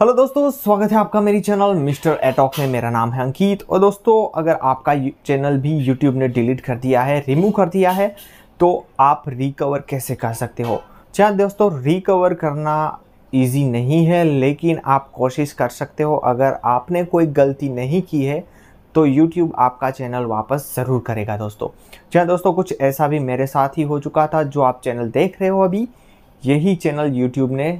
hello दोस्तों स्वागत है आपका मेरी चैनल मिस्टर एटॉक में मेरा नाम है अंकित और दोस्तों अगर आपका चैनल भी यूट्यूब ने डिलीट कर दिया है रिमूव कर दिया है तो आप रिकवर कैसे कर सकते हो चाहे दोस्तों रिकवर करना इजी नहीं है लेकिन आप कोशिश कर सकते हो अगर आपने कोई गलती नहीं की है तो यूट्यूब आपका चैनल वापस ज़रूर करेगा दोस्तों चाहे दोस्तों कुछ ऐसा भी मेरे साथ ही हो चुका था जो आप चैनल देख रहे हो अभी यही चैनल यूट्यूब ने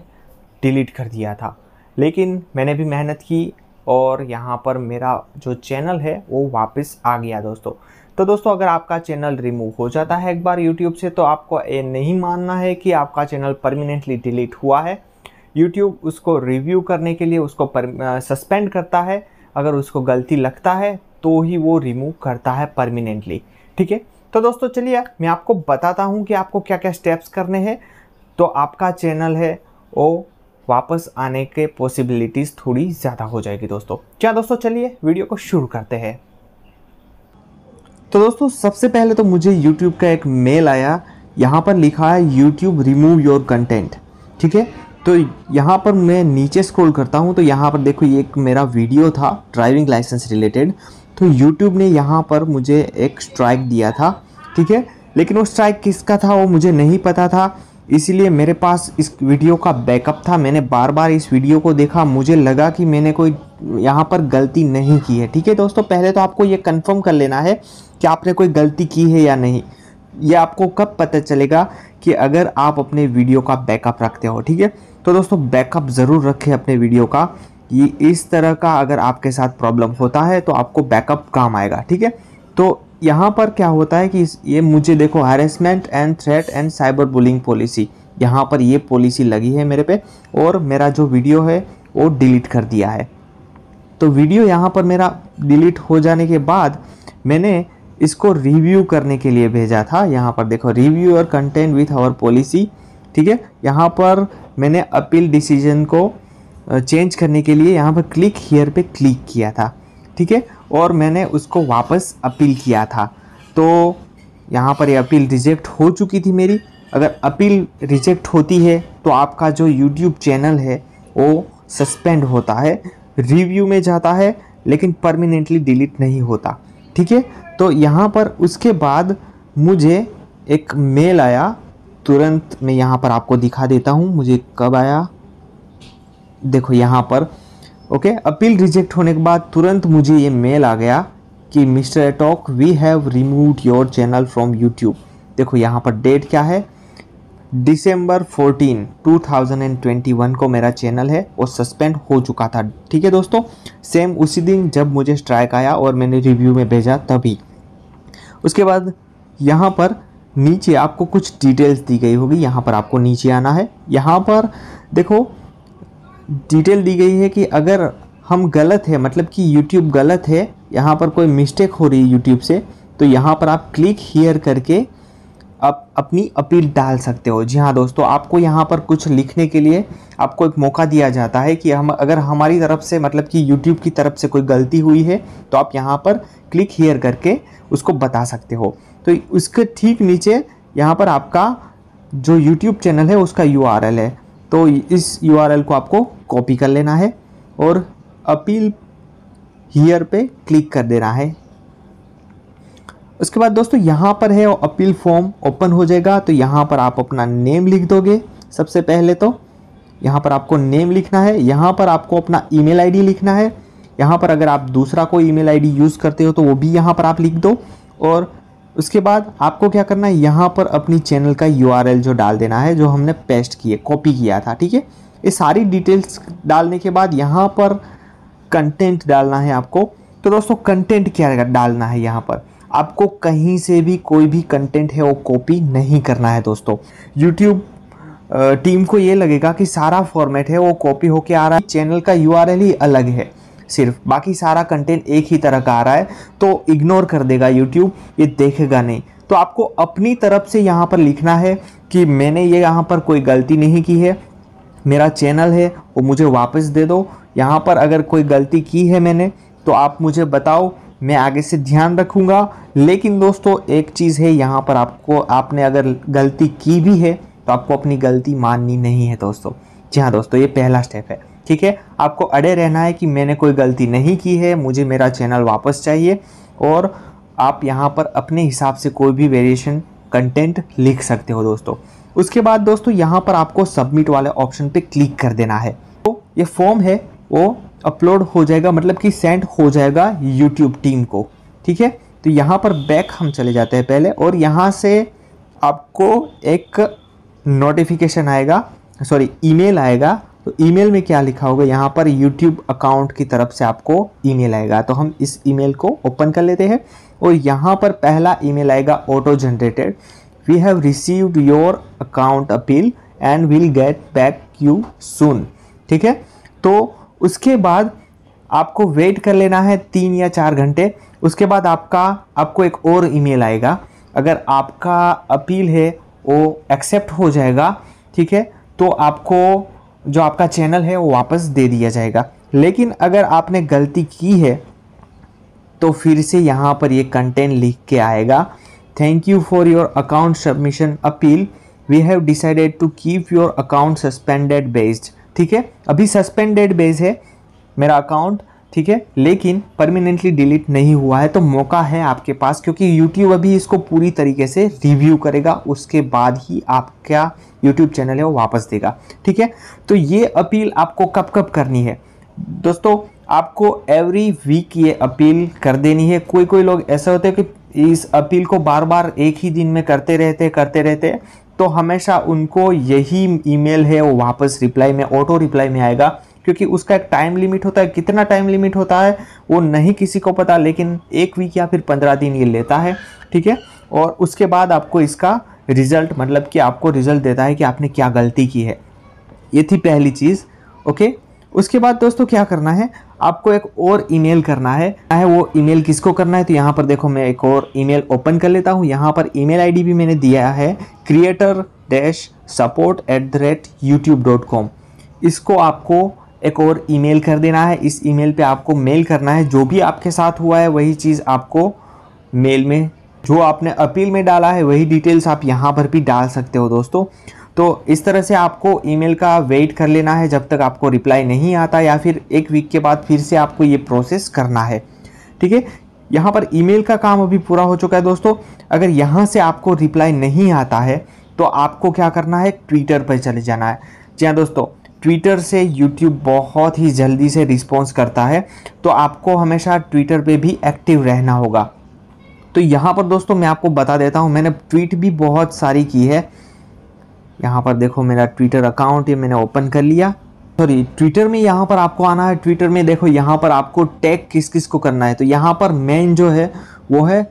डिलीट कर दिया था लेकिन मैंने भी मेहनत की और यहाँ पर मेरा जो चैनल है वो वापस आ गया दोस्तों तो दोस्तों अगर आपका चैनल रिमूव हो जाता है एक बार यूट्यूब से तो आपको ये नहीं मानना है कि आपका चैनल परमानेंटली डिलीट हुआ है यूट्यूब उसको रिव्यू करने के लिए उसको सस्पेंड करता है अगर उसको गलती लगता है तो ही वो रिमूव करता है परमिनेंटली ठीक है तो दोस्तों चलिए मैं आपको बताता हूँ कि आपको क्या क्या स्टेप्स करने हैं तो आपका चैनल है वो वापस आने के पॉसिबिलिटीज़ थोड़ी ज़्यादा हो जाएगी दोस्तों क्या दोस्तों चलिए वीडियो को शुरू करते हैं तो दोस्तों सबसे पहले तो मुझे यूट्यूब का एक मेल आया यहाँ पर लिखा है यूट्यूब रिमूव योर कंटेंट ठीक है तो यहाँ पर मैं नीचे स्क्रॉल करता हूँ तो यहाँ पर देखो ये एक मेरा वीडियो था ड्राइविंग लाइसेंस रिलेटेड तो यूट्यूब ने यहाँ पर मुझे एक स्ट्राइक दिया था ठीक है लेकिन वो स्ट्राइक किसका था वो मुझे नहीं पता था इसीलिए मेरे पास इस वीडियो का बैकअप था मैंने बार बार इस वीडियो को देखा मुझे लगा कि मैंने कोई यहाँ पर गलती नहीं की है ठीक है दोस्तों पहले तो आपको ये कन्फर्म कर लेना है कि आपने कोई गलती की है या नहीं ये आपको कब पता चलेगा कि अगर आप अपने वीडियो का बैकअप रखते हो ठीक है तो दोस्तों बैकअप ज़रूर रखें अपने वीडियो का ये इस तरह का अगर आपके साथ प्रॉब्लम होता है तो आपको बैकअप काम आएगा ठीक है तो यहाँ पर क्या होता है कि ये मुझे देखो harassment and threat and cyberbullying policy यहाँ पर ये पॉलिसी लगी है मेरे पे और मेरा जो वीडियो है वो डिलीट कर दिया है तो वीडियो यहाँ पर मेरा डिलीट हो जाने के बाद मैंने इसको रिव्यू करने के लिए भेजा था यहाँ पर देखो रिव्यू और कंटेंट विथ आवर पॉलिसी ठीक है यहाँ पर मैंने अपील डिसीजन को चेंज करने के लिए यहाँ पर क्लिक हीयर पे क्लिक किया था ठीक है और मैंने उसको वापस अपील किया था तो यहाँ पर ये अपील रिजेक्ट हो चुकी थी मेरी अगर अपील रिजेक्ट होती है तो आपका जो यूट्यूब चैनल है वो सस्पेंड होता है रिव्यू में जाता है लेकिन परमानेंटली डिलीट नहीं होता ठीक है तो यहाँ पर उसके बाद मुझे एक मेल आया तुरंत मैं यहाँ पर आपको दिखा देता हूँ मुझे कब आया देखो यहाँ पर ओके अपील रिजेक्ट होने के बाद तुरंत मुझे ये मेल आ गया कि मिस्टर एटॉक we have remove your channel from YouTube देखो यहाँ पर डेट क्या है एंड 14 2021 को मेरा चैनल है वो सस्पेंड हो चुका था ठीक है दोस्तों सेम उसी दिन जब मुझे स्ट्राइक आया और मैंने रिव्यू में भेजा तभी उसके बाद यहाँ पर नीचे आपको कुछ डिटेल्स दी गई होगी यहाँ पर आपको नीचे आना है यहाँ पर देखो डिटेल दी गई है कि अगर हम गलत है मतलब कि YouTube गलत है यहाँ पर कोई मिस्टेक हो रही है YouTube से तो यहाँ पर आप क्लिक हियर करके आप अपनी अपील डाल सकते हो जी हाँ दोस्तों आपको यहाँ पर कुछ लिखने के लिए आपको एक मौका दिया जाता है कि हम अगर हमारी तरफ से मतलब कि YouTube की तरफ से कोई गलती हुई है तो आप यहाँ पर क्लिक हियर करके उसको बता सकते हो तो उसके ठीक नीचे यहाँ पर आपका जो यूट्यूब चैनल है उसका यू है तो इस यू को आपको कॉपी कर लेना है और अपील हीयर पे क्लिक कर देना है उसके बाद दोस्तों यहाँ पर है अपील फॉर्म ओपन हो जाएगा तो यहाँ पर आप अपना नेम लिख दोगे सबसे पहले तो यहाँ पर आपको नेम लिखना है यहाँ पर आपको अपना ईमेल आईडी लिखना है यहाँ पर अगर आप दूसरा कोई ईमेल आईडी यूज़ करते हो तो वो भी यहाँ पर आप लिख दो और उसके बाद आपको क्या करना है यहाँ पर अपनी चैनल का यू जो डाल देना है जो हमने पेस्ट किए कॉपी किया था ठीक है ये सारी डिटेल्स डालने के बाद यहाँ पर कंटेंट डालना है आपको तो दोस्तों कंटेंट क्या डालना है यहाँ पर आपको कहीं से भी कोई भी कंटेंट है वो कॉपी नहीं करना है दोस्तों यूट्यूब टीम को ये लगेगा कि सारा फॉर्मेट है वो कॉपी होके आ रहा है चैनल का यू ही अलग है सिर्फ बाकी सारा कंटेंट एक ही तरह का आ रहा है तो इग्नोर कर देगा यूट्यूब ये देखेगा नहीं तो आपको अपनी तरफ से यहाँ पर लिखना है कि मैंने ये यहाँ पर कोई गलती नहीं की है मेरा चैनल है वो मुझे वापस दे दो यहाँ पर अगर कोई गलती की है मैंने तो आप मुझे बताओ मैं आगे से ध्यान रखूँगा लेकिन दोस्तों एक चीज़ है यहाँ पर आपको आपने अगर गलती की भी है तो आपको अपनी गलती माननी नहीं है दोस्तों जी हाँ दोस्तों ये पहला स्टेप है ठीक है आपको अड़े रहना है कि मैंने कोई गलती नहीं की है मुझे मेरा चैनल वापस चाहिए और आप यहाँ पर अपने हिसाब से कोई भी वेरिएशन कंटेंट लिख सकते हो दोस्तों उसके बाद दोस्तों यहाँ पर आपको सबमिट वाले ऑप्शन पे क्लिक कर देना है तो ये फॉर्म है वो अपलोड हो जाएगा मतलब कि सेंड हो जाएगा यूट्यूब टीम को ठीक है तो यहाँ पर बैक हम चले जाते हैं पहले और यहाँ से आपको एक नोटिफिकेशन आएगा सॉरी ईमेल आएगा तो ईमेल में क्या लिखा होगा यहाँ पर यूट्यूब अकाउंट की तरफ से आपको ईमेल आएगा तो हम इस ईमेल को ओपन कर लेते हैं और यहाँ पर पहला ईमेल आएगा auto generated we have received your account appeal and will get back you soon ठीक है तो उसके बाद आपको वेट कर लेना है तीन या चार घंटे उसके बाद आपका आपको एक और ईमेल आएगा अगर आपका अपील है वो एक्सेप्ट हो जाएगा ठीक है तो आपको जो आपका चैनल है वो वापस दे दिया जाएगा लेकिन अगर आपने गलती की है तो फिर से यहाँ पर ये कंटेंट लिख के आएगा thank you for your account submission appeal we have decided to keep your account suspended based ठीक है अभी सस्पेंडेड बेस है मेरा अकाउंट ठीक है लेकिन परमानेंटली डिलीट नहीं हुआ है तो मौका है आपके पास क्योंकि यूट्यूब अभी इसको पूरी तरीके से रिव्यू करेगा उसके बाद ही आपका यूट्यूब चैनल है वो वापस देगा ठीक है तो ये अपील आपको कब कब करनी है दोस्तों आपको एवरी वीक ये अपील कर देनी है कोई कोई लोग ऐसे होते हैं कि इस अपील को बार बार एक ही दिन में करते रहते करते रहते तो हमेशा उनको यही ईमेल है वो वापस रिप्लाई में ऑटो रिप्लाई में आएगा क्योंकि उसका एक टाइम लिमिट होता है कितना टाइम लिमिट होता है वो नहीं किसी को पता लेकिन एक वीक या फिर पंद्रह दिन ये लेता है ठीक है और उसके बाद आपको इसका रिज़ल्ट मतलब कि आपको रिज़ल्ट देता है कि आपने क्या गलती की है ये थी पहली चीज़ ओके उसके बाद दोस्तों क्या करना है आपको एक और ईमेल करना है है वो ईमेल किसको करना है तो यहाँ पर देखो मैं एक और ईमेल ओपन कर लेता हूँ यहाँ पर ईमेल आईडी भी मैंने दिया है creator dash support at the rate YouTube dot com इसको आपको एक और ईमेल कर देना है इस ईमेल पे आपको मेल करना है जो भी आपके साथ हुआ है वही चीज़ आपको मेल में जो आपने अपील में डाला है वही डिटेल्स आप यहाँ पर भी डाल सकते हो दोस्तों तो इस तरह से आपको ईमेल का वेट कर लेना है जब तक आपको रिप्लाई नहीं आता या फिर एक वीक के बाद फिर से आपको ये प्रोसेस करना है ठीक है यहाँ पर ईमेल का काम अभी पूरा हो चुका है दोस्तों अगर यहाँ से आपको रिप्लाई नहीं आता है तो आपको क्या करना है ट्विटर पर चले जाना है जी हाँ दोस्तों ट्विटर से यूट्यूब बहुत ही जल्दी से रिस्पॉन्स करता है तो आपको हमेशा ट्विटर पे भी एक्टिव रहना होगा तो यहाँ पर दोस्तों मैं आपको बता देता हूँ मैंने ट्वीट भी बहुत सारी की है यहाँ पर देखो मेरा ट्विटर अकाउंट ये मैंने ओपन कर लिया सॉरी ट्विटर में यहाँ पर आपको आना है ट्विटर में देखो यहाँ पर आपको टैग किस किस को करना है तो यहाँ पर मेन जो है वो है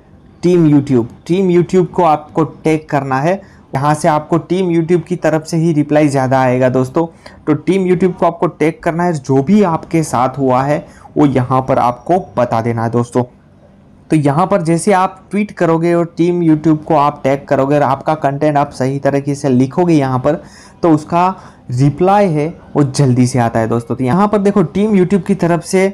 टीम यूट्यूब टीम यूट्यूब को आपको टैग करना है यहाँ से आपको टीम यूट्यूब की तरफ से ही रिप्लाई ज़्यादा आएगा दोस्तों तो टीम यूट्यूब को आपको टैग करना है जो भी आपके साथ हुआ है वो यहाँ पर आपको बता देना है दोस्तों तो यहाँ पर जैसे आप ट्वीट करोगे और टीम यूट्यूब को आप टैग करोगे और आपका कंटेंट आप सही तरीके से लिखोगे यहाँ पर तो उसका रिप्लाई है वो जल्दी से आता है दोस्तों तो यहाँ पर देखो टीम यूट्यूब की तरफ से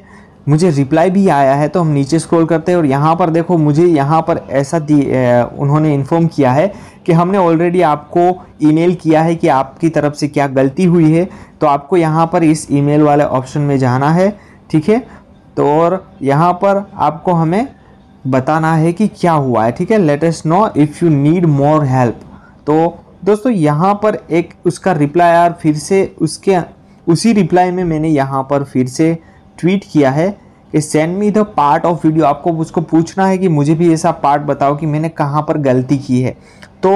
मुझे रिप्लाई भी आया है तो हम नीचे स्क्रॉल करते हैं और यहाँ पर देखो मुझे यहाँ पर ऐसा उन्होंने इन्फॉर्म किया है कि हमने ऑलरेडी आपको ईमेल किया है कि आपकी तरफ से क्या गलती हुई है तो आपको यहाँ पर इस ईमेल वाले ऑप्शन में जाना है ठीक है तो और यहाँ पर आपको हमें बताना है कि क्या हुआ है ठीक है let us know if you need more help तो दोस्तों यहाँ पर एक उसका रिप्लाई यार फिर से उसके उसी रिप्लाई में मैंने यहाँ पर फिर से ट्वीट किया है कि send me the part of video आपको उसको पूछना है कि मुझे भी ऐसा पार्ट बताओ कि मैंने कहाँ पर गलती की है तो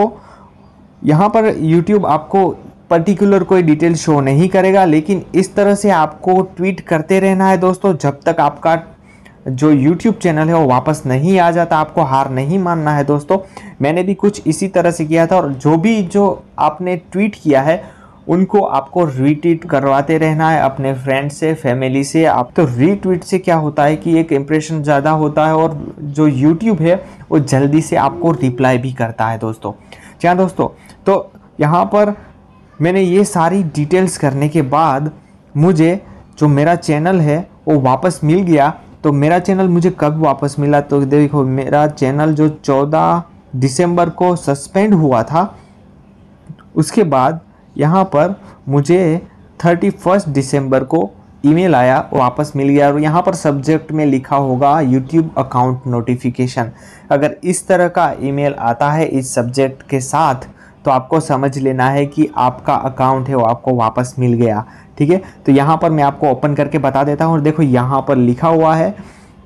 यहाँ पर यूट्यूब आपको पर्टिकुलर कोई डिटेल शो नहीं करेगा लेकिन इस तरह से आपको ट्वीट करते रहना है दोस्तों जब तक आपका जो YouTube चैनल है वो वापस नहीं आ जाता आपको हार नहीं मानना है दोस्तों मैंने भी कुछ इसी तरह से किया था और जो भी जो आपने ट्वीट किया है उनको आपको रीट्वीट करवाते रहना है अपने फ्रेंड से फैमिली से आप तो रीट्वीट से क्या होता है कि एक इम्प्रेशन ज़्यादा होता है और जो यूट्यूब है वो जल्दी से आपको रिप्लाई भी करता है दोस्तों क्या दोस्तों तो यहाँ पर मैंने ये सारी डिटेल्स करने के बाद मुझे जो मेरा चैनल है वो वापस मिल गया तो मेरा चैनल मुझे कब वापस मिला तो देखो मेरा चैनल जो 14 दिसंबर को सस्पेंड हुआ था उसके बाद यहाँ पर मुझे थर्टी फर्स्ट दिसंबर को ईमेल आया वापस मिल गया और यहाँ पर सब्जेक्ट में लिखा होगा यूट्यूब अकाउंट नोटिफिकेशन अगर इस तरह का ईमेल आता है इस सब्जेक्ट के साथ तो आपको समझ लेना है कि आपका अकाउंट है वो आपको वापस मिल गया ठीक है तो यहाँ पर मैं आपको ओपन करके बता देता हूँ और देखो यहाँ पर लिखा हुआ है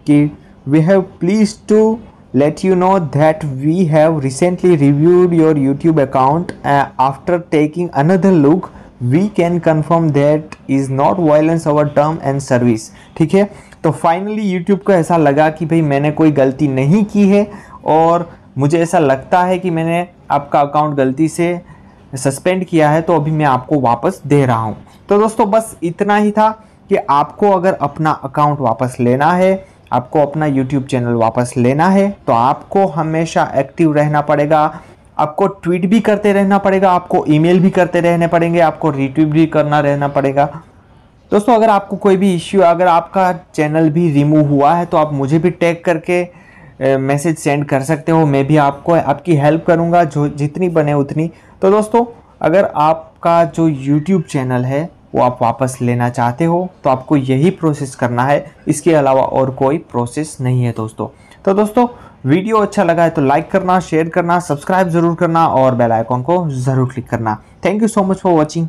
कि we have pleased to let you know that we have recently reviewed your YouTube account uh, after taking another look we can confirm that is not violence our term and service ठीक है तो finally YouTube को ऐसा लगा कि भाई मैंने कोई गलती नहीं की है और मुझे ऐसा लगता है कि मैंने आपका अकाउंट गलती से सस्पेंड किया है तो अभी मैं आपको वापस दे रहा हूँ तो दोस्तों बस इतना ही था कि आपको अगर अपना अकाउंट वापस लेना है आपको अपना यूट्यूब चैनल वापस लेना है तो आपको हमेशा एक्टिव रहना पड़ेगा आपको ट्वीट भी करते रहना पड़ेगा आपको ईमेल भी करते रहने पड़ेंगे आपको रिट्वीट भी करना रहना पड़ेगा दोस्तों अगर आपको कोई भी इश्यू अगर आपका चैनल भी रिमूव हुआ है तो आप मुझे भी टैग करके मैसेज सेंड कर सकते हो मैं भी आपको आपकी हेल्प करूँगा जो जितनी बने उतनी तो दोस्तों अगर आपका जो यूट्यूब चैनल है वो आप वापस लेना चाहते हो तो आपको यही प्रोसेस करना है इसके अलावा और कोई प्रोसेस नहीं है दोस्तों तो दोस्तों वीडियो अच्छा लगा है तो लाइक करना शेयर करना सब्सक्राइब जरूर करना और बेल आइकॉन को जरूर क्लिक करना thank you so much for watching